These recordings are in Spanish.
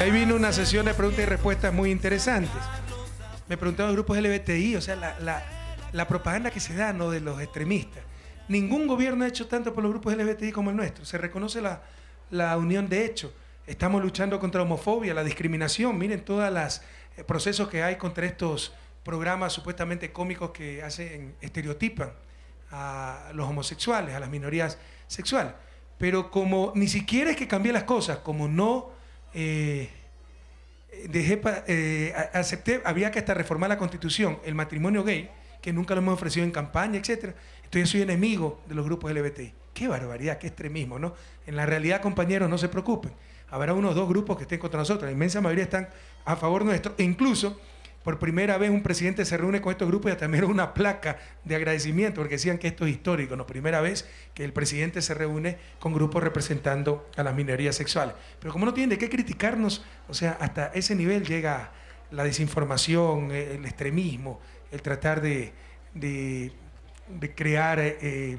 Ahí vino una sesión de preguntas y respuestas muy interesantes. Me los grupos LBTI, o sea, la, propaganda que se da ¿no? de los extremistas. Ningún gobierno ha hecho tanto por los grupos LBTI como el nuestro. Se reconoce la, unión de hecho. Estamos luchando contra la homofobia, la discriminación. Miren todos los eh, procesos que hay contra estos programas supuestamente cómicos que hacen, estereotipan a los homosexuales, a las minorías sexuales. Pero como ni siquiera es que cambie las cosas, como no eh, eh, dejé eh, acepté, había que hasta reformar la constitución, el matrimonio gay, que nunca lo hemos ofrecido en campaña, etc. Entonces soy enemigo de los grupos LBTI. Qué barbaridad, qué extremismo, ¿no? En la realidad, compañeros, no se preocupen. Habrá unos dos grupos que estén contra nosotros. La inmensa mayoría están a favor nuestro. E incluso por primera vez un presidente se reúne con estos grupos y hasta una placa de agradecimiento, porque decían que esto es histórico, no primera vez que el presidente se reúne con grupos representando a las minorías sexuales. Pero como no tienen de qué criticarnos, o sea, hasta ese nivel llega la desinformación, eh, el extremismo, el tratar de, crear eh,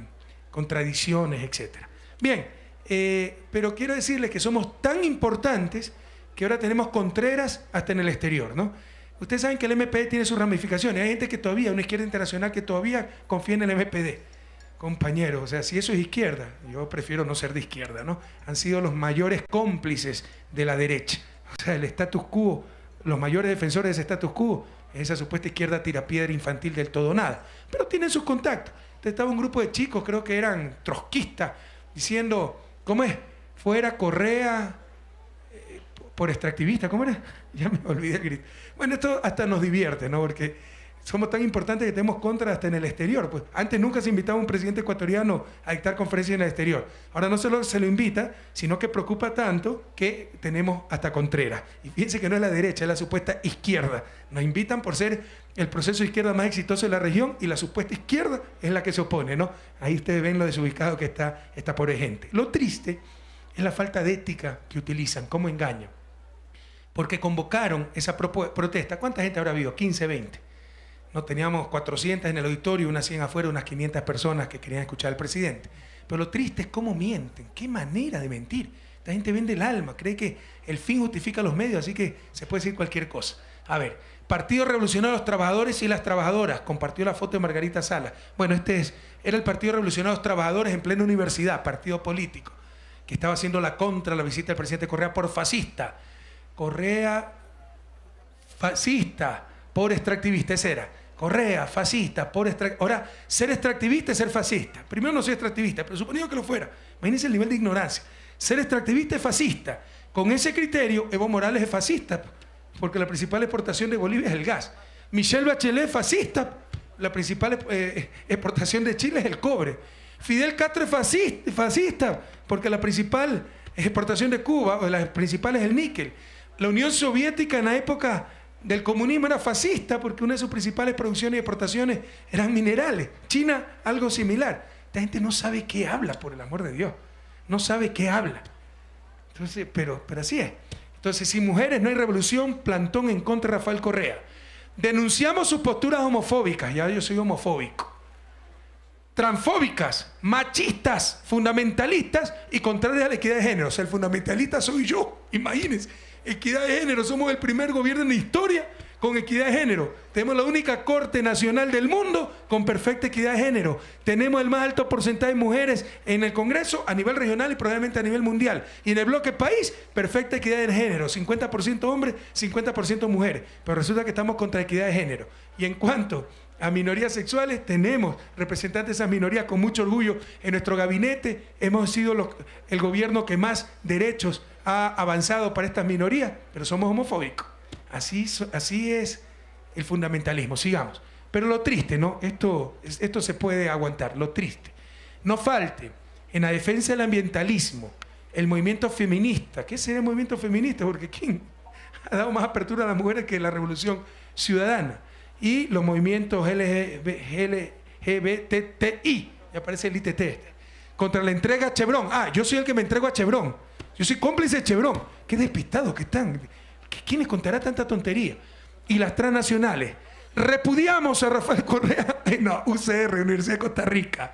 contradicciones, etc. Bien, eh, pero quiero decirles que somos tan importantes que ahora tenemos contreras hasta en el exterior, ¿no? Ustedes saben que el MPD tiene sus ramificaciones. Hay gente que todavía, una izquierda internacional que todavía confía en el MPD. Compañeros, o sea, si eso es izquierda, yo prefiero no ser de izquierda, ¿no? Han sido los mayores cómplices de la derecha. O sea, el status quo, los mayores defensores de ese status quo, esa supuesta izquierda tira tirapiedra infantil del todo nada. Pero tienen sus contactos. estaba un grupo de chicos, creo que eran trotskistas, diciendo, ¿cómo es? Fuera Correa, por extractivista, ¿cómo era? Ya me olvidé el Bueno, esto hasta nos divierte, ¿no? Porque somos tan importantes que tenemos contra hasta en el exterior. Pues antes nunca se invitaba a un presidente ecuatoriano a dictar conferencias en el exterior. Ahora no solo se lo invita, sino que preocupa tanto que tenemos hasta Contreras. Y fíjense que no es la derecha, es la supuesta izquierda. Nos invitan por ser el proceso de izquierda más exitoso de la región y la supuesta izquierda es la que se opone, ¿no? Ahí ustedes ven lo desubicado que está esta pobre gente. Lo triste es la falta de ética que utilizan, como engaño porque convocaron esa protesta. ¿Cuánta gente habrá habido? 15, 20. No teníamos 400 en el auditorio, unas 100 afuera, unas 500 personas que querían escuchar al presidente. Pero lo triste es cómo mienten, qué manera de mentir. La gente vende el alma, cree que el fin justifica los medios, así que se puede decir cualquier cosa. A ver, Partido Revolucionario de los Trabajadores y las Trabajadoras, compartió la foto de Margarita Sala. Bueno, este es, era el Partido Revolucionario de los Trabajadores en plena universidad, partido político, que estaba haciendo la contra la visita del presidente Correa por fascista. Correa, fascista, por extractivista, esa era. Correa, fascista, por extractivista. Ahora, ser extractivista es ser fascista. Primero no soy extractivista, pero suponiendo que lo fuera. Imagínense el nivel de ignorancia. Ser extractivista es fascista. Con ese criterio, Evo Morales es fascista, porque la principal exportación de Bolivia es el gas. Michelle Bachelet es fascista, la principal eh, eh, exportación de Chile es el cobre. Fidel Castro es fascista, porque la principal exportación de Cuba, o las es el níquel la Unión Soviética en la época del comunismo era fascista porque una de sus principales producciones y exportaciones eran minerales. China, algo similar. Esta gente no sabe qué habla, por el amor de Dios. No sabe qué habla. Entonces, pero, pero así es. Entonces, si mujeres no hay revolución, plantón en contra de Rafael Correa. Denunciamos sus posturas homofóbicas, ya yo soy homofóbico. Transfóbicas, machistas, fundamentalistas y contrarias a la equidad de género. O sea, el fundamentalista soy yo, imagínense equidad de género. Somos el primer gobierno en la historia con equidad de género. Tenemos la única corte nacional del mundo con perfecta equidad de género. Tenemos el más alto porcentaje de mujeres en el Congreso a nivel regional y probablemente a nivel mundial. Y en el bloque país, perfecta equidad de género. 50% hombres, 50% mujeres. Pero resulta que estamos contra equidad de género. Y en cuanto a minorías sexuales, tenemos representantes de esas minorías con mucho orgullo en nuestro gabinete. Hemos sido el gobierno que más derechos ha avanzado para estas minorías, pero somos homofóbicos. Así, así es el fundamentalismo, sigamos. Pero lo triste, ¿no? Esto, esto se puede aguantar, lo triste. No falte en la defensa del ambientalismo, el movimiento feminista. ¿Qué sería el movimiento feminista? Porque ¿quién ha dado más apertura a las mujeres que la revolución ciudadana? Y los movimientos LGBTI, ya aparece el ITT, este. contra la entrega a Chevron. Ah, yo soy el que me entrego a Chevron yo soy cómplice de Chevron. Qué despistados que están. ¿Quién les contará tanta tontería? Y las transnacionales. Repudiamos a Rafael Correa No, UCR, Universidad de Costa Rica.